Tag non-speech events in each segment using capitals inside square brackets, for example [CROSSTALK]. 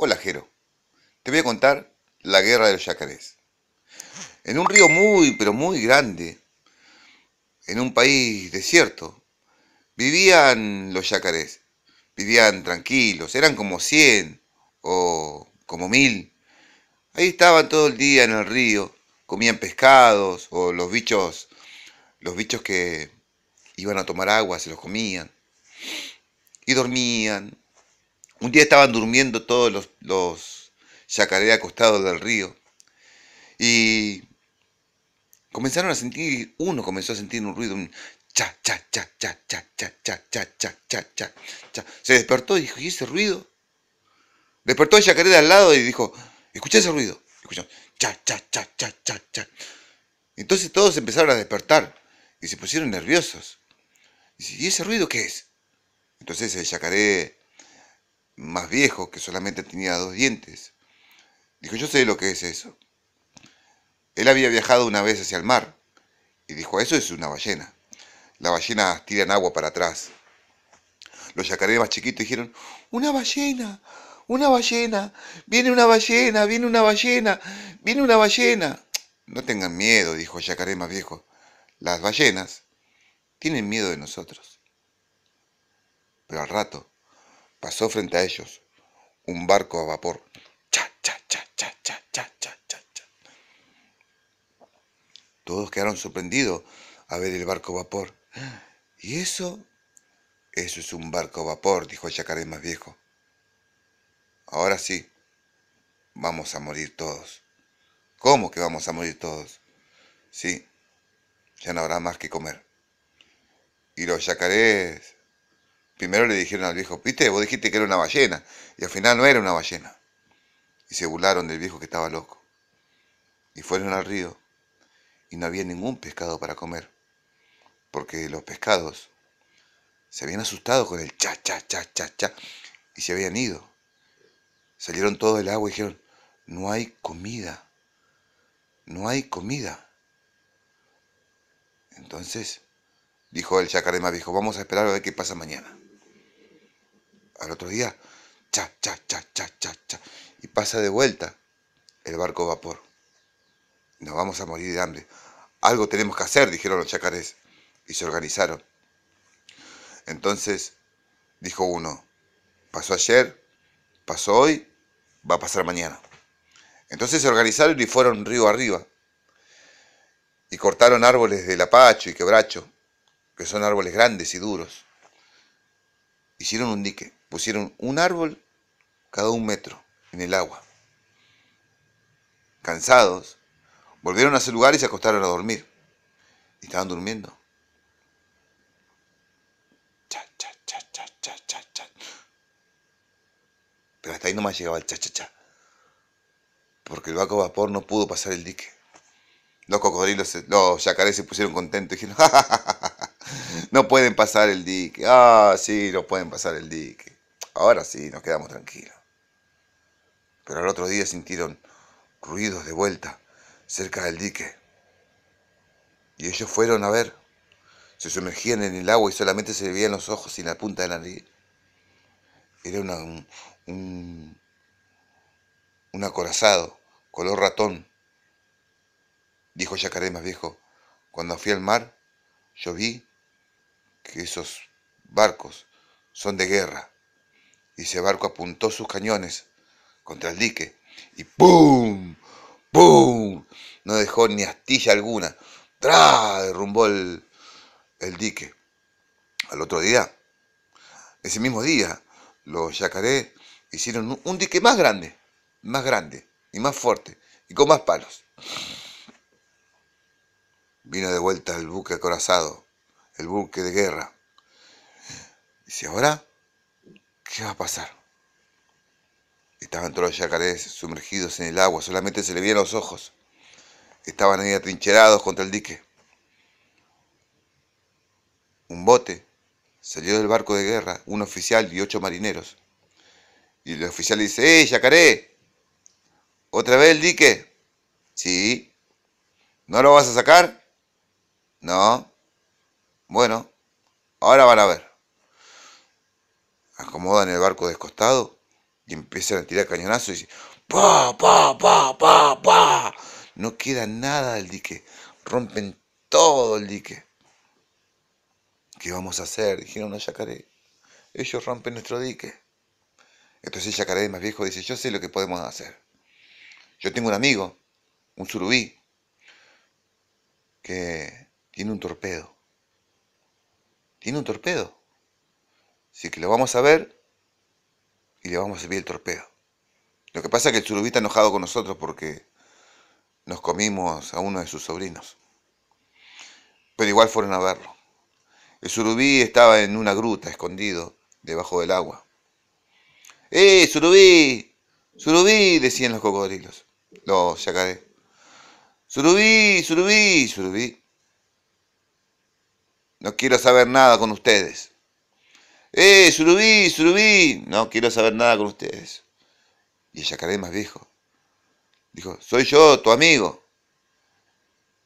Hola Jero, te voy a contar la guerra de los yacarés. En un río muy, pero muy grande, en un país desierto, vivían los yacarés. Vivían tranquilos, eran como 100 o como mil. Ahí estaban todo el día en el río, comían pescados o los bichos, los bichos que iban a tomar agua se los comían. Y dormían un día estaban durmiendo todos los, los acostados del río y comenzaron a sentir, uno comenzó a sentir un ruido, cha, cha, cha, cha, cha, cha, cha, cha, cha, cha, Se despertó y dijo, ¿y ese ruido? Despertó el yacaré de al lado y dijo, escucha ese ruido. Escuchó, cha, cha, cha, cha, cha, cha. Entonces todos empezaron a despertar y se pusieron nerviosos. Dice, ¿y ese ruido qué es? Entonces el yacaré más viejo que solamente tenía dos dientes. Dijo, yo sé lo que es eso. Él había viajado una vez hacia el mar y dijo, eso es una ballena. Las ballenas tiran agua para atrás. Los yacarés más chiquitos dijeron, una ballena, una ballena, viene una ballena, viene una ballena, viene una ballena. No tengan miedo, dijo el yacaré más viejo. Las ballenas tienen miedo de nosotros. Pero al rato Pasó frente a ellos un barco a vapor. Cha, cha, cha, cha, cha, cha, cha, Todos quedaron sorprendidos a ver el barco a vapor. ¿Y eso? Eso es un barco a vapor, dijo el yacaré más viejo. Ahora sí, vamos a morir todos. ¿Cómo que vamos a morir todos? Sí, ya no habrá más que comer. Y los yacarés Primero le dijeron al viejo, viste, vos dijiste que era una ballena, y al final no era una ballena. Y se burlaron del viejo que estaba loco. Y fueron al río, y no había ningún pescado para comer, porque los pescados se habían asustado con el cha, cha, cha, cha, cha, y se habían ido. Salieron todo el agua y dijeron, no hay comida, no hay comida. Entonces, dijo el chacarema más viejo, vamos a esperar a ver qué pasa mañana al otro día, cha, cha, cha, cha, cha, cha, y pasa de vuelta el barco vapor. Nos vamos a morir de hambre. Algo tenemos que hacer, dijeron los chacarés, y se organizaron. Entonces, dijo uno, pasó ayer, pasó hoy, va a pasar mañana. Entonces se organizaron y fueron río arriba. Y cortaron árboles de lapacho y quebracho, que son árboles grandes y duros. Hicieron un dique pusieron un árbol cada un metro en el agua. Cansados, volvieron a su lugar y se acostaron a dormir. Y estaban durmiendo. Cha, cha, cha, cha, cha, cha, cha. Pero hasta ahí nomás llegaba el cha, cha, cha. Porque el vaco vapor no pudo pasar el dique. Los cocodrilos, los yacarés se pusieron contentos y dijeron, [LAUGHS] no pueden pasar el dique. Ah, sí, no pueden pasar el dique. Ahora sí, nos quedamos tranquilos. Pero al otro día sintieron ruidos de vuelta cerca del dique. Y ellos fueron a ver. Se sumergían en el agua y solamente se le veían los ojos y la punta de la nariz. Era un, un, un acorazado, color ratón. Dijo Yacaré más viejo, cuando fui al mar, yo vi que esos barcos son de guerra y ese barco apuntó sus cañones contra el dique y ¡pum! ¡pum! No dejó ni astilla alguna. ¡Tra! Derrumbó el, el dique. Al otro día, ese mismo día, los yacarés hicieron un, dique más grande, más grande y más fuerte y con más palos. Vino de vuelta el buque acorazado, el buque de guerra. Y si ahora ¿Qué va a pasar? Estaban todos los yacarés sumergidos en el agua, solamente se le veían los ojos. Estaban ahí atrincherados contra el dique. Un bote salió del barco de guerra, un oficial y ocho marineros. Y el oficial dice, ¡Eh, yacaré! ¿Otra vez el dique? Sí. ¿No lo vas a sacar? No. Bueno, ahora van a ver acomodan el barco descostado y empiezan a tirar cañonazos y dicen, ¡pa, pa, pa, pa, pa! No queda nada del dique, rompen todo el dique. ¿Qué vamos a hacer? Dijeron los yacarés. Ellos rompen nuestro dique. Entonces el yacaré más viejo dice, yo sé lo que podemos hacer. Yo tengo un amigo, un surubí, que tiene un torpedo. Tiene un torpedo. Así que lo vamos a ver y le vamos a servir el torpedo. Lo que pasa es que el surubí está enojado con nosotros porque nos comimos a uno de sus sobrinos. Pero igual fueron a verlo. El surubí estaba en una gruta, escondido, debajo del agua. ¡Eh, surubí! ¡Surubí! decían los cocodrilos, los sacaré. ¡Surubí! ¡Surubí! ¡Surubí! No quiero saber nada con ustedes. ¡Eh, surubí, surubí! No quiero saber nada con ustedes. Y el yacaré más viejo dijo, soy yo, tu amigo.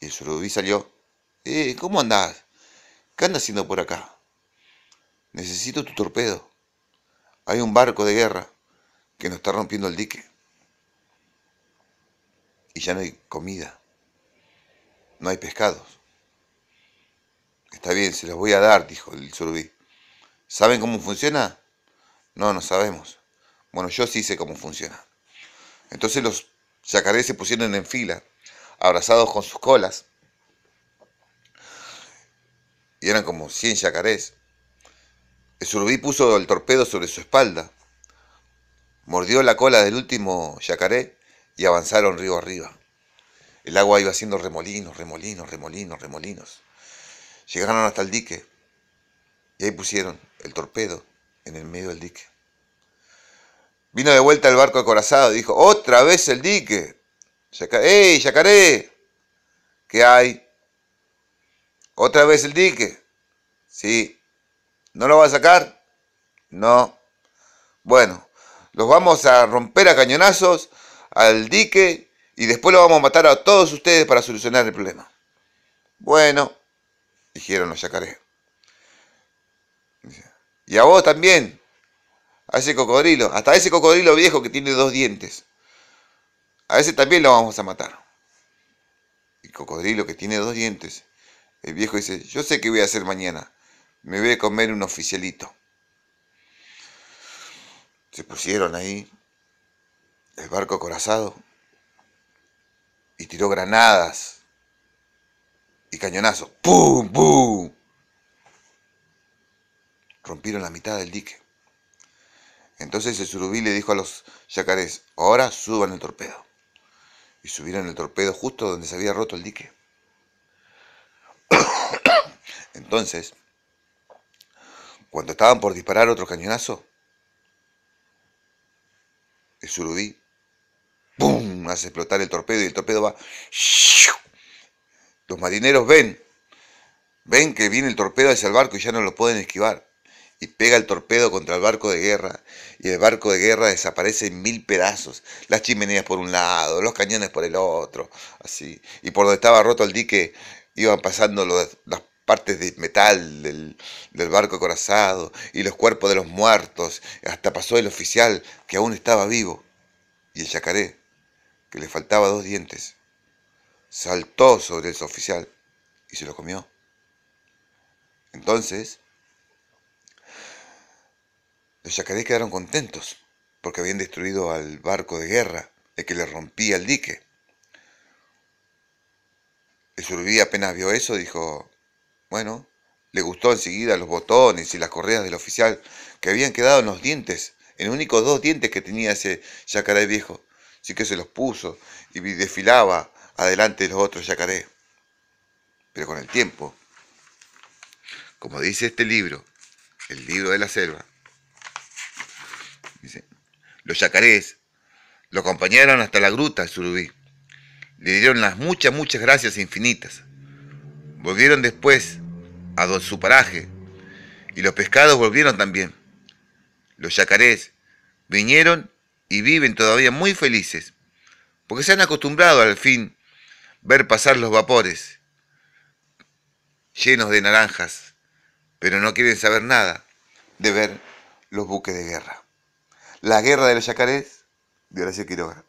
Y el surubí salió, eh, ¿cómo andás? ¿Qué andas haciendo por acá? Necesito tu torpedo. Hay un barco de guerra que nos está rompiendo el dique. Y ya no hay comida. No hay pescados. Está bien, se los voy a dar, dijo el surubí. ¿Saben cómo funciona? No, no sabemos. Bueno, yo sí sé cómo funciona. Entonces los yacarés se pusieron en fila, abrazados con sus colas. Y eran como 100 yacarés. El surubí puso el torpedo sobre su espalda, mordió la cola del último yacaré y avanzaron río arriba. El agua iba haciendo remolinos, remolinos, remolinos, remolinos. Llegaron hasta el dique y ahí pusieron el torpedo en el medio del dique. Vino de vuelta el barco acorazado y dijo, otra vez el dique. ¡Ey, yacaré! ¿Qué hay? ¿Otra vez el dique? Sí. ¿No lo va a sacar? No. Bueno, los vamos a romper a cañonazos al dique y después lo vamos a matar a todos ustedes para solucionar el problema. Bueno, dijeron los yacarés. Y a vos también. A ese cocodrilo. Hasta ese cocodrilo viejo que tiene dos dientes. A ese también lo vamos a matar. El cocodrilo que tiene dos dientes. El viejo dice, yo sé qué voy a hacer mañana. Me voy a comer un oficialito. Se pusieron ahí el barco corazado y tiró granadas y cañonazos. ¡Pum! ¡Pum! rompieron la mitad del dique. Entonces el surubí le dijo a los yacarés, ahora suban el torpedo. Y subieron el torpedo justo donde se había roto el dique. [COUGHS] Entonces, cuando estaban por disparar otro cañonazo, el surubí, hace explotar el torpedo y el torpedo va... Los marineros ven, ven que viene el torpedo hacia el barco y ya no lo pueden esquivar y pega el torpedo contra el barco de guerra y el barco de guerra desaparece en mil pedazos, las chimeneas por un lado, los cañones por el otro, así. Y por donde estaba roto el dique iban pasando las partes de metal del, del barco acorazado. y los cuerpos de los muertos, hasta pasó el oficial que aún estaba vivo y el yacaré, que le faltaba dos dientes, saltó sobre el oficial y se lo comió. Entonces, los yacarés quedaron contentos porque habían destruido al barco de guerra, el que le rompía el dique. El surubí apenas vio eso, dijo, bueno, le gustó enseguida los botones y las correas del oficial que habían quedado en los dientes, en únicos dos dientes que tenía ese yacaré viejo. Así que se los puso y desfilaba adelante de los otros yacarés. Pero con el tiempo, como dice este libro, el libro de la selva, los yacarés lo acompañaron hasta la gruta de Surubí. Le dieron las muchas, muchas gracias infinitas. Volvieron después a don su paraje y los pescados volvieron también. Los yacarés vinieron y viven todavía muy felices, porque se han acostumbrado al fin ver pasar los vapores llenos de naranjas, pero no quieren saber nada de ver los buques de guerra. La guerra de los yacarés de Horacio Quiroga.